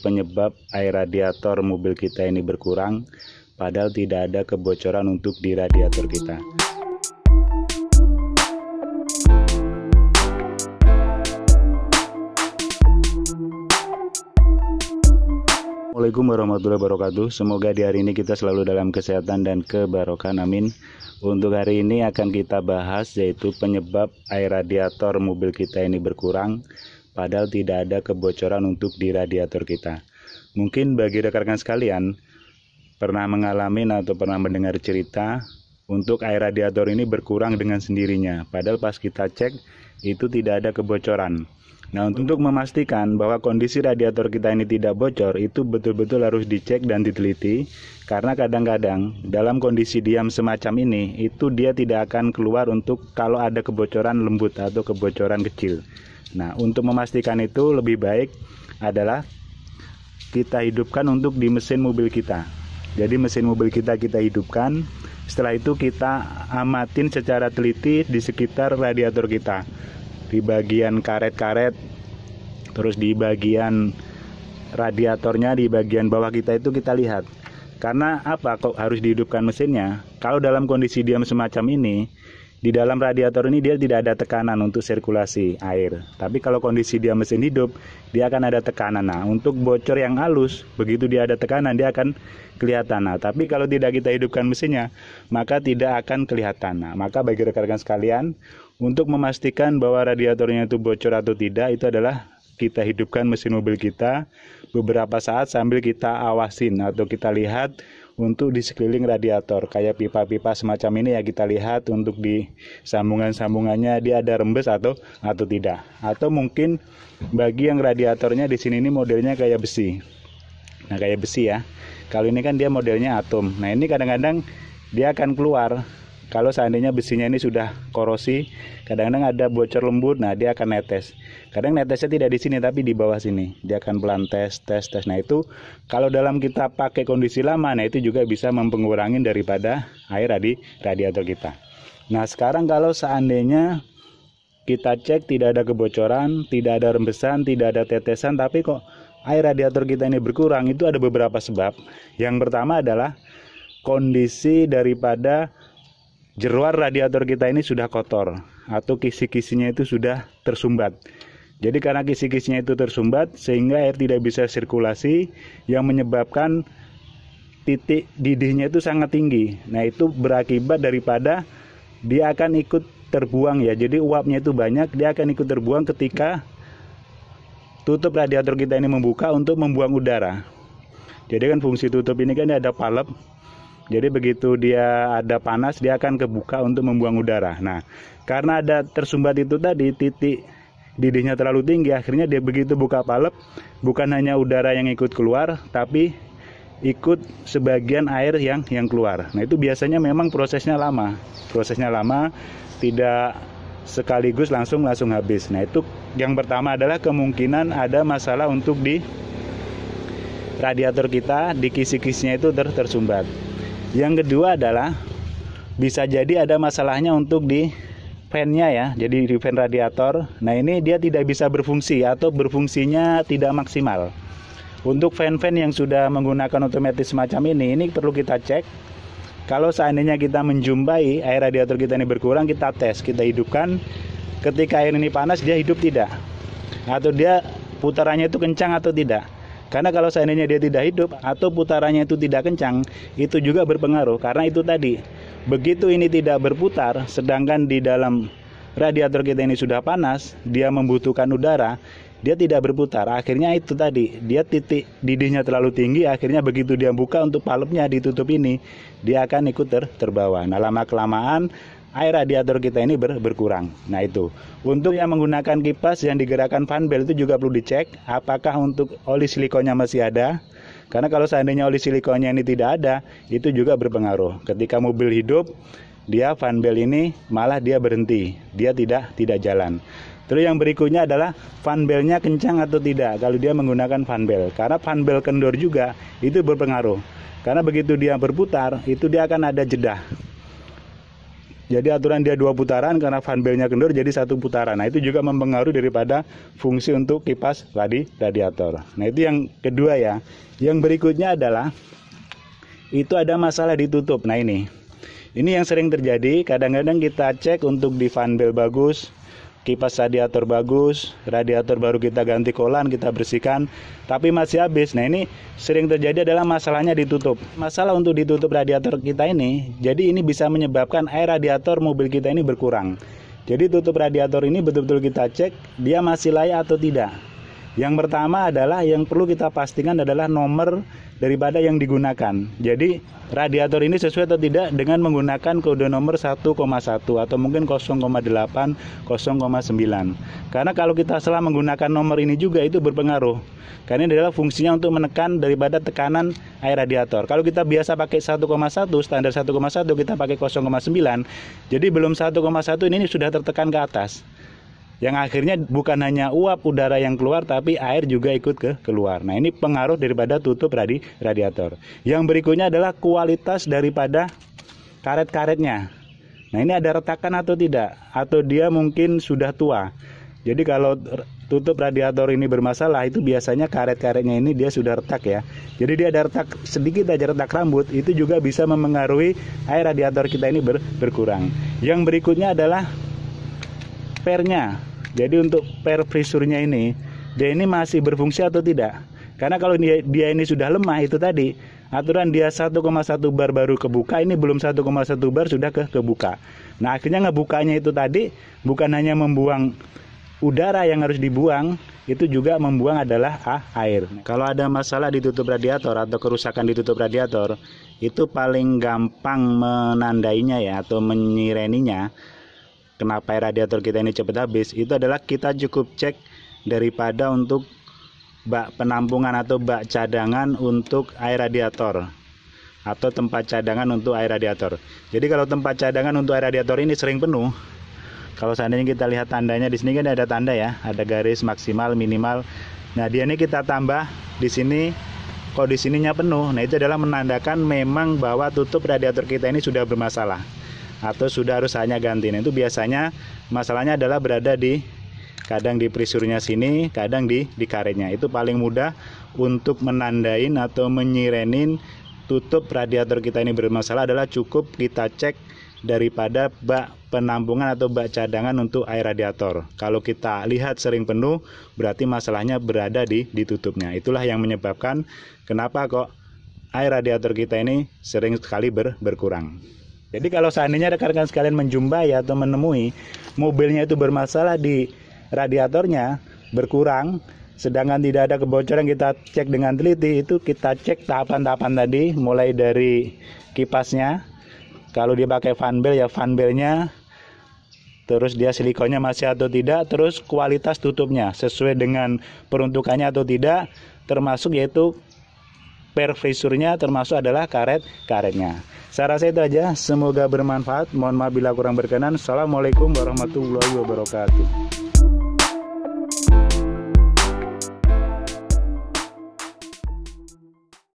penyebab air radiator mobil kita ini berkurang padahal tidak ada kebocoran untuk di radiator kita. Assalamualaikum warahmatullahi wabarakatuh Semoga di hari ini kita selalu dalam kesehatan dan kebarokan Amin Untuk hari ini akan kita bahas yaitu penyebab air radiator mobil kita ini berkurang padahal tidak ada kebocoran untuk di radiator kita. Mungkin bagi rekan-rekan sekalian pernah mengalami atau pernah mendengar cerita untuk air radiator ini berkurang dengan sendirinya, padahal pas kita cek itu tidak ada kebocoran. Nah, untuk memastikan bahwa kondisi radiator kita ini tidak bocor, itu betul-betul harus dicek dan diteliti, karena kadang-kadang dalam kondisi diam semacam ini, itu dia tidak akan keluar untuk kalau ada kebocoran lembut atau kebocoran kecil. Nah, untuk memastikan itu lebih baik adalah kita hidupkan untuk di mesin mobil kita. Jadi mesin mobil kita kita hidupkan, setelah itu kita amatin secara teliti di sekitar radiator kita. Di bagian karet-karet, terus di bagian radiatornya di bagian bawah kita itu kita lihat. Karena apa kok harus dihidupkan mesinnya? Kalau dalam kondisi diam semacam ini, di dalam radiator ini dia tidak ada tekanan untuk sirkulasi air. Tapi kalau kondisi dia mesin hidup, dia akan ada tekanan. Nah, untuk bocor yang halus, begitu dia ada tekanan, dia akan kelihatan. Nah, tapi kalau tidak kita hidupkan mesinnya, maka tidak akan kelihatan. Nah, maka bagi rekan-rekan sekalian, untuk memastikan bahwa radiatornya itu bocor atau tidak, itu adalah kita hidupkan mesin mobil kita beberapa saat sambil kita awasin atau kita lihat untuk di sekeliling radiator kayak pipa-pipa semacam ini ya kita lihat untuk di sambungan-sambungannya dia ada rembes atau atau tidak atau mungkin bagi yang radiatornya di sini ini modelnya kayak besi nah kayak besi ya kalau ini kan dia modelnya atom nah ini kadang-kadang dia akan keluar kalau seandainya besinya ini sudah korosi, kadang-kadang ada bocor lembut, nah dia akan netes. Kadang netesnya tidak di sini tapi di bawah sini. Dia akan pelan tes, tes, tes. Nah itu kalau dalam kita pakai kondisi lama, nah itu juga bisa mempengurangin daripada air di radiator kita. Nah sekarang kalau seandainya kita cek tidak ada kebocoran, tidak ada rembesan, tidak ada tetesan, tapi kok air radiator kita ini berkurang itu ada beberapa sebab. Yang pertama adalah kondisi daripada jeruar radiator kita ini sudah kotor atau kisi-kisinya itu sudah tersumbat. Jadi karena kisi-kisinya itu tersumbat sehingga air tidak bisa sirkulasi yang menyebabkan titik didihnya itu sangat tinggi. Nah, itu berakibat daripada dia akan ikut terbuang ya. Jadi uapnya itu banyak, dia akan ikut terbuang ketika tutup radiator kita ini membuka untuk membuang udara. Jadi kan fungsi tutup ini kan ada palep jadi begitu dia ada panas dia akan kebuka untuk membuang udara. Nah, karena ada tersumbat itu tadi titik didihnya terlalu tinggi akhirnya dia begitu buka palep bukan hanya udara yang ikut keluar tapi ikut sebagian air yang yang keluar. Nah, itu biasanya memang prosesnya lama. Prosesnya lama tidak sekaligus langsung langsung habis. Nah, itu yang pertama adalah kemungkinan ada masalah untuk di radiator kita di kisi-kisinya itu ter tersumbat. Yang kedua adalah bisa jadi ada masalahnya untuk di fan-nya ya, jadi di fan radiator. Nah ini dia tidak bisa berfungsi atau berfungsinya tidak maksimal. Untuk fan-fan yang sudah menggunakan otomatis semacam ini, ini perlu kita cek. Kalau seandainya kita menjumpai air radiator kita ini berkurang, kita tes, kita hidupkan. Ketika air ini panas, dia hidup tidak? Atau dia putarannya itu kencang atau tidak? Karena kalau seandainya dia tidak hidup atau putarannya itu tidak kencang, itu juga berpengaruh karena itu tadi. Begitu ini tidak berputar, sedangkan di dalam radiator kita ini sudah panas, dia membutuhkan udara, dia tidak berputar. Akhirnya itu tadi, dia titik didihnya terlalu tinggi, akhirnya begitu dia buka untuk palupnya ditutup ini, dia akan ikut ter terbawa. Nah, lama kelamaan air radiator kita ini ber, berkurang. Nah itu. Untuk yang menggunakan kipas yang digerakkan fan belt itu juga perlu dicek apakah untuk oli silikonnya masih ada. Karena kalau seandainya oli silikonnya ini tidak ada, itu juga berpengaruh. Ketika mobil hidup, dia fan belt ini malah dia berhenti, dia tidak tidak jalan. Terus yang berikutnya adalah fan fanbelnya kencang atau tidak kalau dia menggunakan fan belt. Karena fan belt kendor juga itu berpengaruh. Karena begitu dia berputar, itu dia akan ada jeda. Jadi aturan dia dua putaran karena fan fanbelnya kendor jadi satu putaran. Nah itu juga mempengaruhi daripada fungsi untuk kipas tadi radiator. Nah itu yang kedua ya. Yang berikutnya adalah itu ada masalah ditutup. Nah ini ini yang sering terjadi. Kadang-kadang kita cek untuk di fanbel bagus, kipas radiator bagus, radiator baru kita ganti kolan, kita bersihkan, tapi masih habis. Nah ini sering terjadi adalah masalahnya ditutup. Masalah untuk ditutup radiator kita ini, jadi ini bisa menyebabkan air radiator mobil kita ini berkurang. Jadi tutup radiator ini betul-betul kita cek dia masih layak atau tidak. Yang pertama adalah yang perlu kita pastikan adalah nomor daripada yang digunakan. Jadi radiator ini sesuai atau tidak dengan menggunakan kode nomor 1,1 atau mungkin 0,8, 0,9. Karena kalau kita salah menggunakan nomor ini juga itu berpengaruh. Karena ini adalah fungsinya untuk menekan daripada tekanan air radiator. Kalau kita biasa pakai 1,1 standar 1,1 kita pakai 0,9. Jadi belum 1,1 ini sudah tertekan ke atas yang akhirnya bukan hanya uap udara yang keluar tapi air juga ikut ke keluar. Nah, ini pengaruh daripada tutup radi radiator. Yang berikutnya adalah kualitas daripada karet-karetnya. Nah, ini ada retakan atau tidak atau dia mungkin sudah tua. Jadi kalau tutup radiator ini bermasalah itu biasanya karet-karetnya ini dia sudah retak ya. Jadi dia ada retak sedikit aja retak rambut itu juga bisa memengaruhi air radiator kita ini ber, berkurang. Yang berikutnya adalah pernya. Jadi untuk per frisurnya ini, dia ini masih berfungsi atau tidak? Karena kalau dia, dia ini sudah lemah itu tadi, aturan dia 1,1 bar baru kebuka, ini belum 1,1 bar sudah ke kebuka. Nah, akhirnya ngebukanya itu tadi bukan hanya membuang udara yang harus dibuang, itu juga membuang adalah ah, air. Kalau ada masalah di tutup radiator atau kerusakan di tutup radiator, itu paling gampang menandainya ya atau menyireninya kenapa radiator kita ini cepat habis itu adalah kita cukup cek daripada untuk bak penampungan atau bak cadangan untuk air radiator atau tempat cadangan untuk air radiator. Jadi kalau tempat cadangan untuk air radiator ini sering penuh, kalau seandainya kita lihat tandanya di sini kan ada tanda ya, ada garis maksimal, minimal. Nah, dia ini kita tambah di sini kok di sininya penuh. Nah, itu adalah menandakan memang bahwa tutup radiator kita ini sudah bermasalah atau sudah harus hanya ganti. Nah, itu biasanya masalahnya adalah berada di kadang di prisurnya sini, kadang di di karetnya. Itu paling mudah untuk menandain atau menyirenin tutup radiator kita ini bermasalah adalah cukup kita cek daripada bak penampungan atau bak cadangan untuk air radiator. Kalau kita lihat sering penuh, berarti masalahnya berada di ditutupnya. Itulah yang menyebabkan kenapa kok air radiator kita ini sering sekali ber, berkurang. Jadi kalau seandainya rekan-rekan sekalian menjumpai atau menemui mobilnya itu bermasalah di radiatornya berkurang, sedangkan tidak ada kebocoran kita cek dengan teliti itu kita cek tahapan-tahapan tadi mulai dari kipasnya. Kalau dia pakai fan fanbel ya fan fanbelnya terus dia silikonnya masih atau tidak, terus kualitas tutupnya sesuai dengan peruntukannya atau tidak, termasuk yaitu pervisurnya termasuk adalah karet-karetnya. Saya rasa itu aja, semoga bermanfaat. Mohon maaf bila kurang berkenan. Assalamualaikum warahmatullahi wabarakatuh.